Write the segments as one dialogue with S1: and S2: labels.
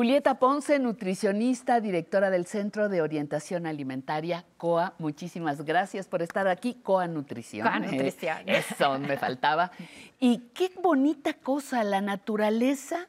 S1: Julieta Ponce, nutricionista, directora del Centro de Orientación Alimentaria COA. Muchísimas gracias por estar aquí, COA Nutrición. COA ¿eh? Nutrición. eso me faltaba. Y qué bonita cosa la naturaleza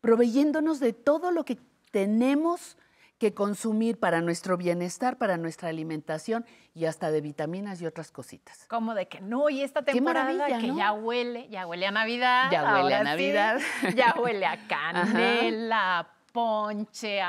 S1: proveyéndonos de todo lo que tenemos que consumir para nuestro bienestar, para nuestra alimentación y hasta de vitaminas y otras cositas.
S2: Como de que no, y esta temporada que ya huele, ya huele a Navidad. Ya huele a Navidad. ya huele a canela, ponche,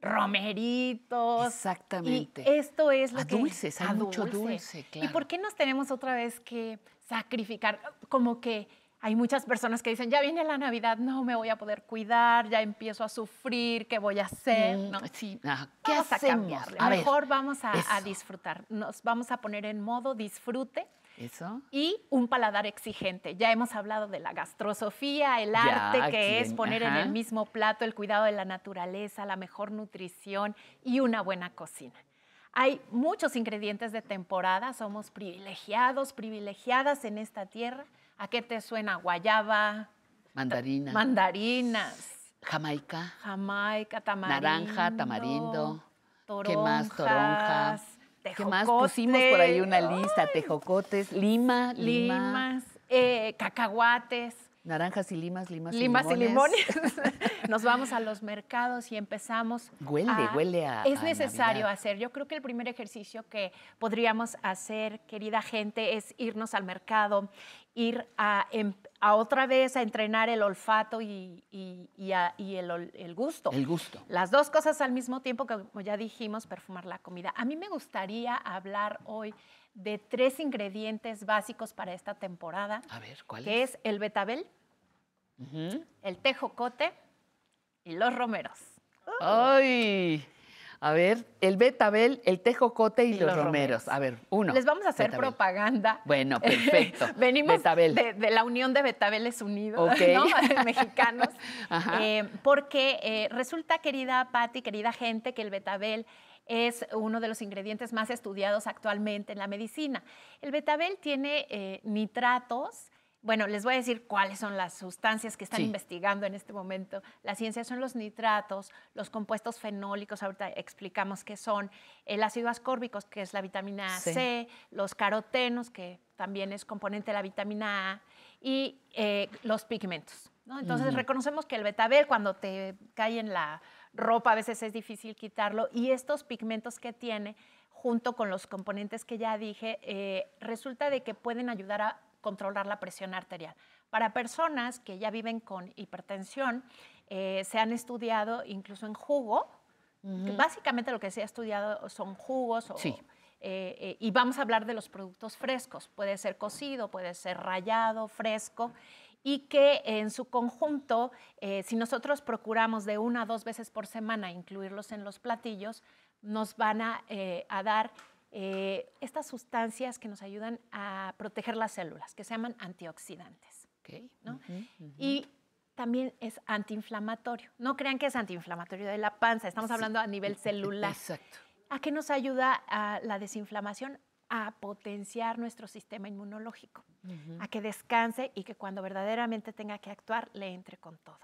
S2: romeritos. Exactamente. esto es lo a que... dulces, mucho dulce, ¿Y por qué nos tenemos otra vez que sacrificar? Como que hay muchas personas que dicen, ya viene la Navidad, no me voy a poder cuidar, ya empiezo a sufrir, ¿qué voy a hacer? Mm. sí, ah, ¿qué vamos a lo Mejor vamos a, disfrutar. Nos vamos a poner en modo disfrute. Eso. Y un paladar exigente. Ya hemos hablado de la gastrosofía, el arte que es poner en el mismo plato el cuidado de la naturaleza, la mejor nutrición y una buena cocina. Hay muchos ingredientes de temporada, somos privilegiados, privilegiadas en esta tierra ¿A qué te suena? Guayaba. Mandarina. Mandarinas.
S1: Jamaica.
S2: Jamaica, tamarindo. Naranja, tamarindo. Toronjas, ¿Qué más? Toronjas.
S1: Tejocotes. ¿Qué más? Pusimos por ahí una lista. Tejocotes, lima, limas,
S2: eh, cacahuates.
S1: Naranjas y limas,
S2: limas, y limones. Nos vamos a los mercados y empezamos. Huele, huele a. Es necesario hacer. Yo creo que el primer ejercicio que podríamos hacer, querida gente, es irnos al mercado ir a, em, a otra vez a entrenar el olfato y, y, y, el, el, gusto. El gusto. Las dos cosas al mismo tiempo, que, como ya dijimos, perfumar la comida. A mí me gustaría hablar hoy de tres ingredientes básicos para esta temporada. A ver, ¿cuál Que es, el betabel, el tejocote y los romeros.
S1: ¡Ay! A ver, el betabel, el tejocote y, y los, romeros. A ver, uno. Les vamos a hacer
S2: propaganda.
S1: Bueno, perfecto. Venimos de,
S2: la Unión de Betabeles Unidos, ¿no? mexicanos. Eh, porque eh, resulta, querida Patti, querida gente, que el betabel es uno de los ingredientes más estudiados actualmente en la medicina. El betabel tiene eh, nitratos, bueno, les voy a decir cuáles son las sustancias que están investigando en este momento. La ciencia son los nitratos, los compuestos fenólicos, ahorita explicamos qué son, el ácido ascórbico, que es la vitamina C, los carotenos, que también es componente de la vitamina A, y eh, los pigmentos. Entonces, reconocemos que el betabel, cuando te cae en la ropa, a veces es difícil quitarlo, y estos pigmentos que tiene, junto con los componentes que ya dije, eh, resulta de que pueden ayudar a controlar la presión arterial. Para personas que ya viven con hipertensión, eh, se han estudiado incluso en jugo, básicamente lo que se ha estudiado son jugos eh, eh, y vamos a hablar de los productos frescos. Puede ser cocido, puede ser rallado, fresco, y que en su conjunto, si nosotros procuramos de una a dos veces por semana incluirlos en los platillos, nos van a, a dar eh, estas sustancias que nos ayudan a proteger las células, que se llaman antioxidantes. Y también es antiinflamatorio. No crean que es antiinflamatorio de la panza, estamos hablando a nivel celular. ¿A qué nos ayuda a la desinflamación? a potenciar nuestro sistema inmunológico, a que descanse y que cuando verdaderamente tenga que actuar le entre con todo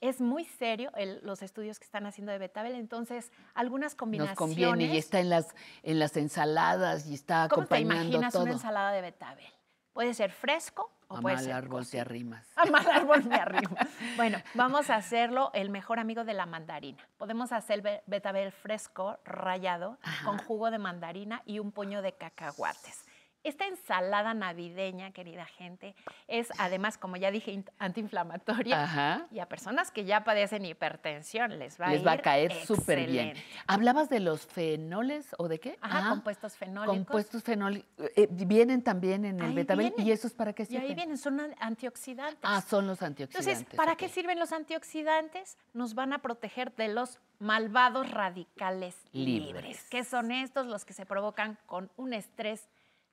S2: es muy serio los estudios que están haciendo de betabel, entonces algunas combinaciones. Nos conviene y está
S1: en las, en las ensaladas y está acompañando ¿Cómo te imaginas una
S2: ensalada de betabel? Puede ser fresco o puede ser.
S1: árbol te arrimas.
S2: mal árbol te arrimas. bueno, vamos a hacerlo el mejor amigo de la mandarina. Podemos hacer betabel fresco, rallado, con jugo de mandarina y un puño de cacahuates. Esta ensalada navideña, querida gente, es además, como ya dije, antiinflamatoria. Y a personas que ya padecen hipertensión les va a va a caer súper bien.
S1: ¿Hablabas de los fenoles o de qué? Ajá, ah, compuestos
S2: fenólicos. Compuestos
S1: fenólicos. Eh, vienen también en el betabel. ¿Y eso es para qué sirven? Y ahí
S2: vienen, son antioxidantes. Ah,
S1: son los antioxidantes. Entonces, ¿para
S2: qué sirven los antioxidantes? Nos van a proteger de los malvados radicales libres. Que son estos? Los que se provocan con un estrés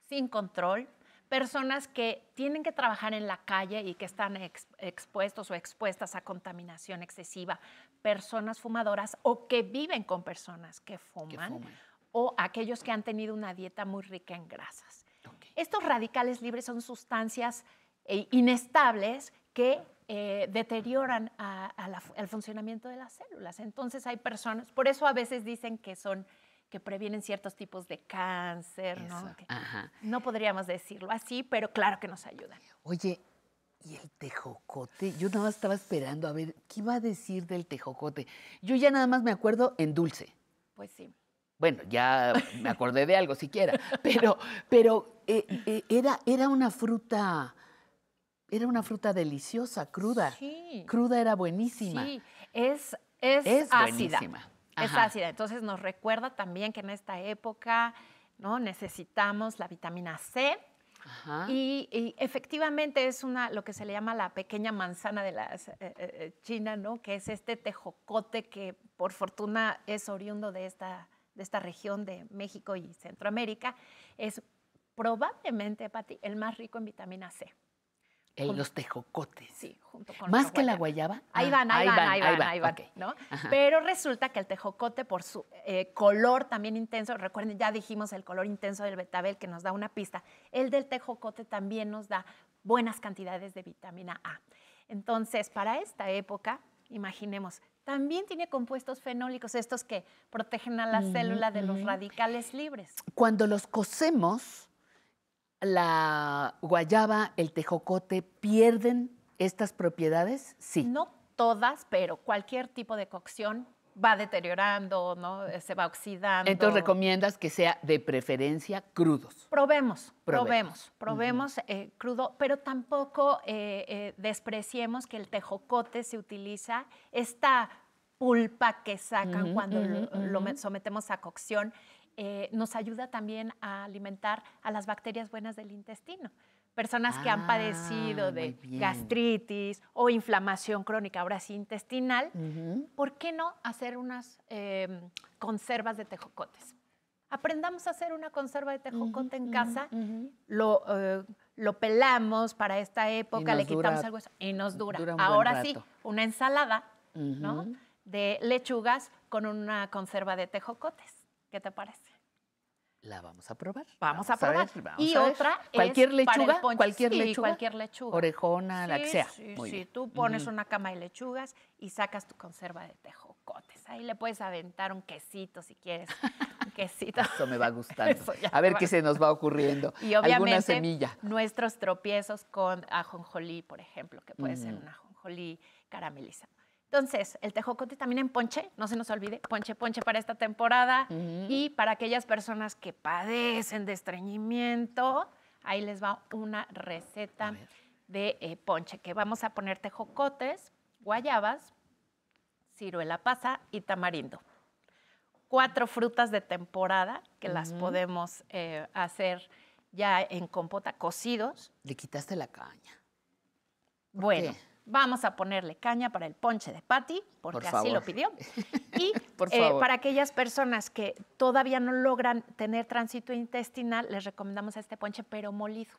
S2: sin control, personas que tienen que trabajar en la calle y que están expuestos o expuestas a contaminación excesiva, personas fumadoras o que viven con personas que fuman, o aquellos que han tenido una dieta muy rica en grasas. Estos radicales libres son sustancias eh, inestables que eh, deterioran el funcionamiento de las células. Entonces hay personas, por eso a veces dicen que son que previenen ciertos tipos de cáncer, ¿no? No podríamos decirlo así, pero claro que nos ayudan.
S1: Oye, ¿y el tejocote? Yo nada más estaba esperando a ver qué iba a decir del tejocote. Yo ya nada más me acuerdo en dulce. Pues sí. Bueno, ya me acordé de algo siquiera, pero, pero eh, eh, era, era una fruta era una fruta deliciosa, cruda. Sí. Cruda era buenísima. Sí,
S2: es, es, Buenísima es ácida. Entonces nos recuerda también que en esta época ¿no? necesitamos la vitamina C. Y, efectivamente es una, lo que se le llama la pequeña manzana de la eh, eh, eh, China, ¿no? que es este tejocote que por fortuna es oriundo de esta, de esta región de México y Centroamérica. Es probablemente, el más rico en vitamina C.
S1: En los tejocotes.
S2: Sí, junto con Más que la
S1: guayaba. Ah, ahí van, ahí, van, ahí van, ahí van,
S2: Pero resulta que el tejocote, por su eh, color también intenso, recuerden, ya dijimos el color intenso del betabel que nos da una pista, el del tejocote también nos da buenas cantidades de vitamina A. Entonces, para esta época, imaginemos, también tiene compuestos fenólicos, estos que protegen a la célula de los radicales libres.
S1: Cuando los cocemos, la guayaba, el tejocote, pierden estas propiedades? Sí. No
S2: todas, pero cualquier tipo de cocción va deteriorando, ¿no? Eh, se va oxidando. Entonces
S1: recomiendas que sea de preferencia crudos.
S2: Probemos,
S1: probemos,
S2: probemos, eh, crudo, pero tampoco eh, despreciemos que el tejocote se utiliza esta pulpa que sacan cuando lo sometemos a cocción eh, nos ayuda también a alimentar a las bacterias buenas del intestino. Personas que han padecido ah, de gastritis o inflamación crónica, ahora sí intestinal, ¿por qué no hacer unas em, conservas de tejocotes? Aprendamos a hacer una conserva de tejocote en casa, eh, lo, pelamos para esta época, le quitamos algo y nos dura. ahora sí, una ensalada de lechugas con una conserva de tejocotes. ¿Qué te parece?
S1: La vamos a probar. Vamos, a probar. y otra cualquier lechuga, cualquier lechuga, cualquier lechuga, orejona, la que sea. Sí, sí. Tú pones una
S2: cama de lechugas y sacas tu conserva de tejocotes. Ahí le puedes aventar un quesito si quieres, un quesito. Eso me va gustando. a ver qué se
S1: nos va ocurriendo. Y obviamente semilla.
S2: nuestros tropiezos con ajonjolí, por ejemplo, que puede ser un ajonjolí caramelizado entonces, el tejocote también en ponche, no se nos olvide, ponche, ponche para esta temporada. Y para aquellas personas que padecen de estreñimiento, ahí les va una receta de eh, ponche, que vamos a poner tejocotes, guayabas, ciruela pasa y tamarindo. Cuatro frutas de temporada que las podemos eh, hacer ya en compota, cocidos.
S1: Le quitaste la
S2: caña. Bueno, vamos a ponerle caña para el ponche de Patty, porque así lo pidió. Y eh, para aquellas personas que todavía no logran tener tránsito intestinal, les recomendamos este ponche, pero molido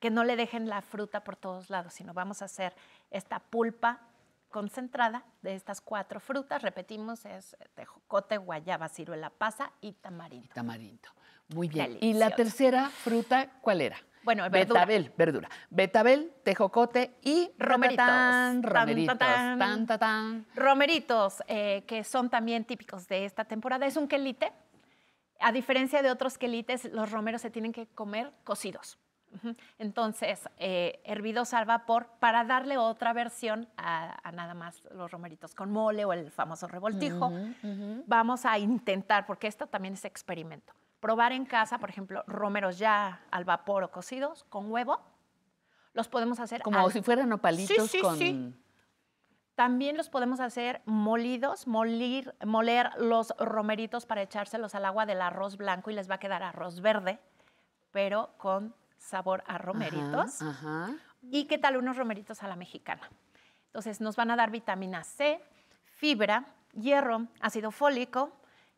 S2: que no le dejen la fruta por todos lados, sino vamos a hacer esta pulpa concentrada de estas cuatro frutas. Repetimos, es tejocote, guayaba, ciruela, pasa y tamarindo. Y tamarindo.
S1: Muy bien. ¿Y la tercera fruta cuál era?
S2: Bueno, verdura. Betabel,
S1: verdura. Betabel, tejocote y romeritos.
S2: romeritos. que son también típicos de esta temporada. Es un quelite. A diferencia de otros quelites, los romeros se tienen que comer cocidos. Entonces, eh, hervidos al vapor para darle otra versión a, nada más los romeritos con mole o el famoso revoltijo. Vamos a intentar, porque esto también es experimento probar en casa, por ejemplo, romeros ya al vapor o cocidos con huevo. Los podemos hacer como si fueran opalitos sí, sí, sí. También los podemos hacer molidos, molir, moler los romeritos para echárselos al agua del arroz blanco y les va a quedar arroz verde, pero con sabor a romeritos. ajá. ¿Y qué tal unos romeritos a la mexicana? Entonces nos van a dar vitamina C, fibra, hierro, ácido fólico,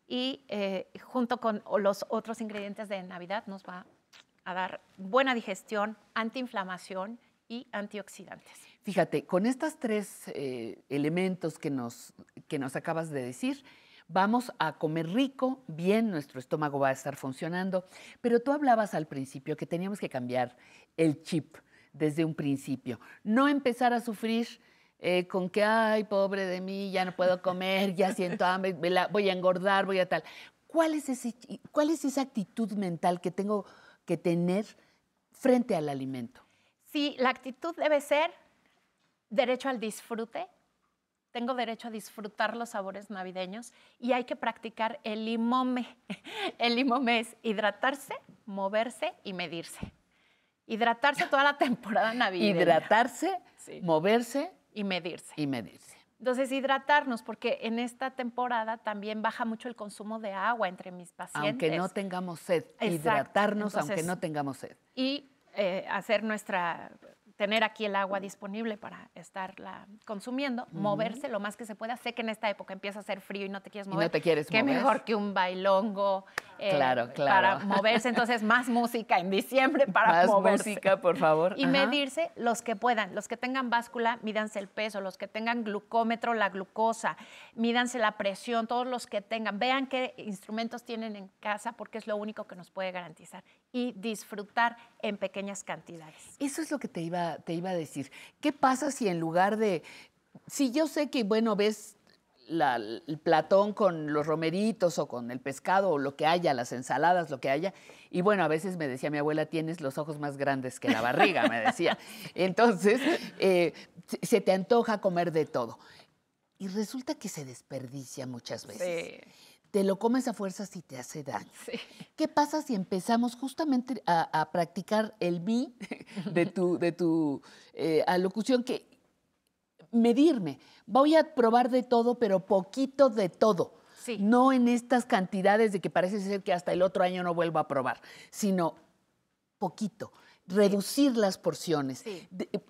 S2: y eh, junto con los otros ingredientes de Navidad nos va a dar buena digestión, antiinflamación y antioxidantes.
S1: Fíjate, con estos tres eh, elementos que nos, que nos acabas de decir, vamos a comer rico, bien, nuestro estómago va a estar funcionando, pero tú hablabas al principio que teníamos que cambiar el chip desde un principio, no empezar a sufrir eh, con qué? ay, pobre de mí, ya no puedo comer, ya siento hambre, voy a engordar, voy a tal. ¿Cuál es, ¿Cuál es esa actitud mental que tengo que tener frente al alimento?
S2: Sí, la actitud debe ser derecho al disfrute. Tengo derecho a disfrutar los sabores navideños y hay que practicar el limome. El limome es hidratarse, moverse y medirse. Hidratarse toda la temporada navideña. Hidratarse,
S1: moverse y medirse. Y medirse.
S2: Entonces, hidratarnos, porque en esta temporada también baja mucho el consumo de agua entre mis pacientes. Aunque no
S1: tengamos sed, hidratarnos aunque no tengamos sed.
S2: Y eh, hacer nuestra tener aquí el agua disponible para estarla consumiendo, moverse lo más que se pueda. Sé que en esta época empieza a hacer frío y no te quieres mover. no te quieres Qué mejor que un bailongo claro, eh, claro. para moverse. Entonces, más música en diciembre para más música,
S1: por favor. Y medirse
S2: los que puedan. Los que tengan báscula, mídanse el peso. Los que tengan glucómetro, la glucosa. Mídanse la presión, todos los que tengan. Vean qué instrumentos tienen en casa porque es lo único que nos puede garantizar y disfrutar en pequeñas cantidades.
S1: Eso es lo que te iba, te iba a decir. ¿Qué pasa si en lugar de... Si yo sé que, bueno, ves el platón con los romeritos o con el pescado o lo que haya, las ensaladas, lo que haya. Y bueno, a veces me decía mi abuela, tienes los ojos más grandes que la barriga, me decía. Entonces, eh, se te antoja comer de todo. Y resulta que se desperdicia muchas veces te lo comes a fuerzas si te hace daño. ¿Qué pasa si empezamos justamente a, practicar el mí de tu, de tu eh, alocución? Que medirme. Voy a probar de todo, pero poquito de todo. No en estas cantidades de que parece ser que hasta el otro año no vuelvo a probar, sino poquito reducir las porciones.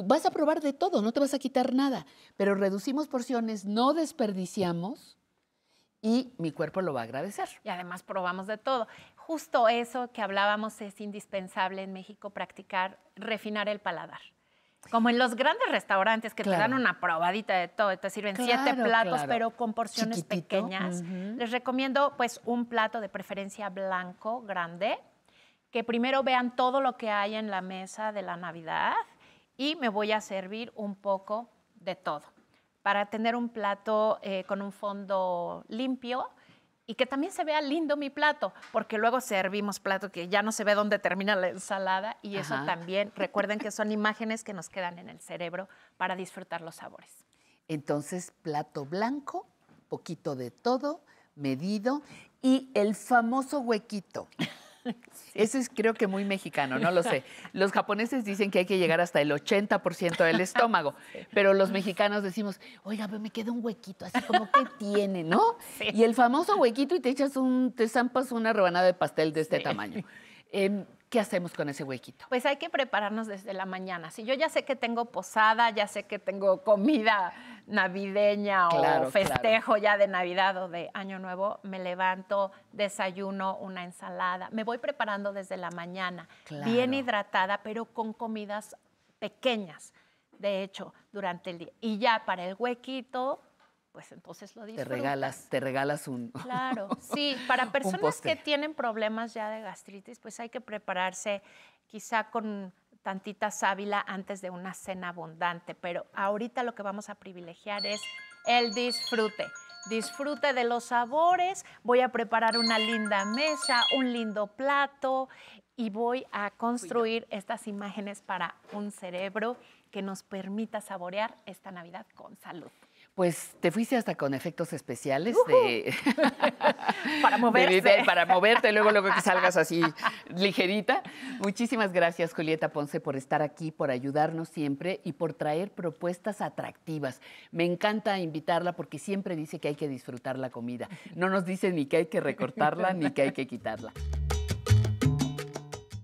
S1: vas a probar de todo, no te vas a quitar nada, pero reducimos porciones, no desperdiciamos
S2: y mi cuerpo lo va a agradecer. Y además probamos de todo. Justo eso que hablábamos es indispensable en México practicar refinar el paladar. Como en los grandes restaurantes que te dan una probadita de todo, te sirven siete platos, pero con porciones pequeñas. Les recomiendo pues un plato de preferencia blanco, grande, que primero vean todo lo que hay en la mesa de la Navidad y me voy a servir un poco de todo para tener un plato eh, con un fondo limpio y que también se vea lindo mi plato, porque luego servimos plato que ya no se ve dónde termina la ensalada y eso también, recuerden que son imágenes que nos quedan en el cerebro para disfrutar los sabores.
S1: Entonces, plato blanco, poquito de todo, medido y el famoso huequito. Ese es creo que muy mexicano, no lo sé. Los japoneses dicen que hay que llegar hasta el 80% del estómago, pero los mexicanos decimos, oiga, pero me queda un huequito, así como que tiene, ¿no? Y el famoso huequito y te echas un, te zampas una rebanada de pastel de este tamaño. Em, ¿Qué hacemos con ese huequito?
S2: Pues hay que prepararnos desde la mañana. Si yo ya sé que tengo posada, ya sé que tengo comida navideña o festejo ya de Navidad o de Año Nuevo, me levanto, desayuno una ensalada, me voy preparando desde la mañana, bien hidratada, pero con comidas pequeñas, de hecho, durante el día. Y ya para el huequito, pues entonces lo disfrutas. Te regalas,
S1: te regalas un...
S2: Claro, sí, para personas que tienen problemas ya de gastritis, pues hay que prepararse quizá con tantita sábila antes de una cena abundante, pero ahorita lo que vamos a privilegiar es el disfrute. Disfrute de los sabores, voy a preparar una linda mesa, un lindo plato y voy a construir estas imágenes para un cerebro que nos permita saborear esta Navidad con salud.
S1: Pues te fuiste hasta con efectos especiales de...
S2: para moverte. para
S1: moverte, luego, luego que salgas así ligerita. Muchísimas gracias, Julieta Ponce, por estar aquí, por ayudarnos siempre y por traer propuestas atractivas. Me encanta invitarla porque siempre dice que hay que disfrutar la comida. No nos dice ni que hay que recortarla ni que hay que quitarla.